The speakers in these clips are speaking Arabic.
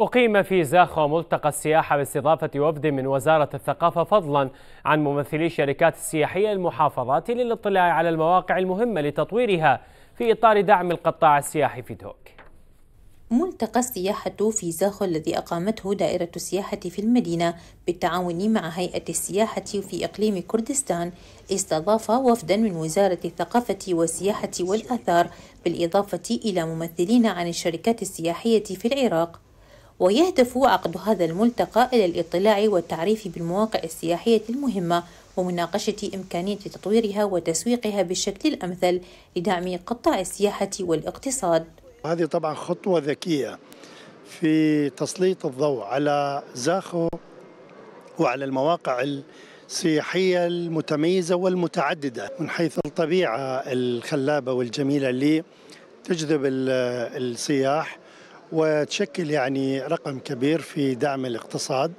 أقيم في زاخو ملتقى السياحة باستضافة وفد من وزارة الثقافة فضلا عن ممثلي الشركات السياحية المحافظات للاطلاع على المواقع المهمة لتطويرها في إطار دعم القطاع السياحي في دوك ملتقى السياحة في زاخو الذي أقامته دائرة السياحة في المدينة بالتعاون مع هيئة السياحة في إقليم كردستان استضاف وفدا من وزارة الثقافة والسياحة والآثار بالإضافة إلى ممثلين عن الشركات السياحية في العراق ويهدف عقد هذا الملتقى إلى الاطلاع والتعريف بالمواقع السياحية المهمة ومناقشة إمكانية تطويرها وتسويقها بالشكل الأمثل لدعم قطاع السياحة والاقتصاد هذه طبعا خطوة ذكية في تسليط الضوء على زاخو وعلى المواقع السياحية المتميزة والمتعددة من حيث الطبيعة الخلابة والجميلة اللي تجذب السياح وتشكل يعني رقم كبير في دعم الاقتصاد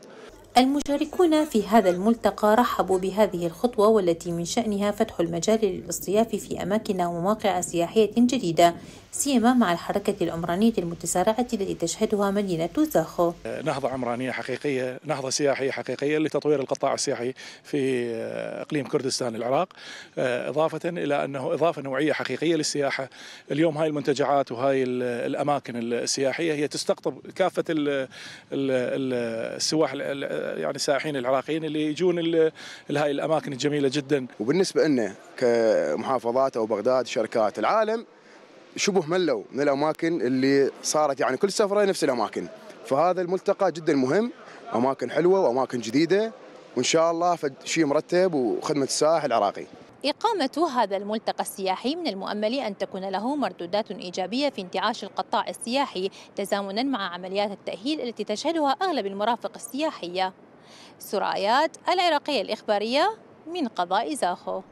المشاركون في هذا الملتقى رحبوا بهذه الخطوة والتي من شأنها فتح المجال للاصطياف في أماكن ومواقع سياحية جديدة سيما مع الحركة العمرانية المتسارعة التي تشهدها مدينة زاخو نهضة عمرانية حقيقية نهضة سياحية حقيقية لتطوير القطاع السياحي في آه، إقليم كردستان العراق آه، إضافة إلى أنه إضافة نوعية حقيقية للسياحة اليوم هاي المنتجعات وهاي الأماكن السياحية هي تستقطب كافة السواح يعني السائحين العراقيين اللي يجون لهاي الاماكن الجميله جدا. وبالنسبه لنا كمحافظات او بغداد شركات العالم شبه ملوا من الاماكن اللي صارت يعني كل سفره نفس الاماكن. فهذا الملتقى جدا مهم اماكن حلوه واماكن جديده وان شاء الله شيء مرتب وخدمه السائح العراقي. إقامة هذا الملتقى السياحي من المؤمل أن تكون له مردودات إيجابية في انتعاش القطاع السياحي تزامنا مع عمليات التأهيل التي تشهدها أغلب المرافق السياحية سرايات العراقية الإخبارية من قضاء زاخو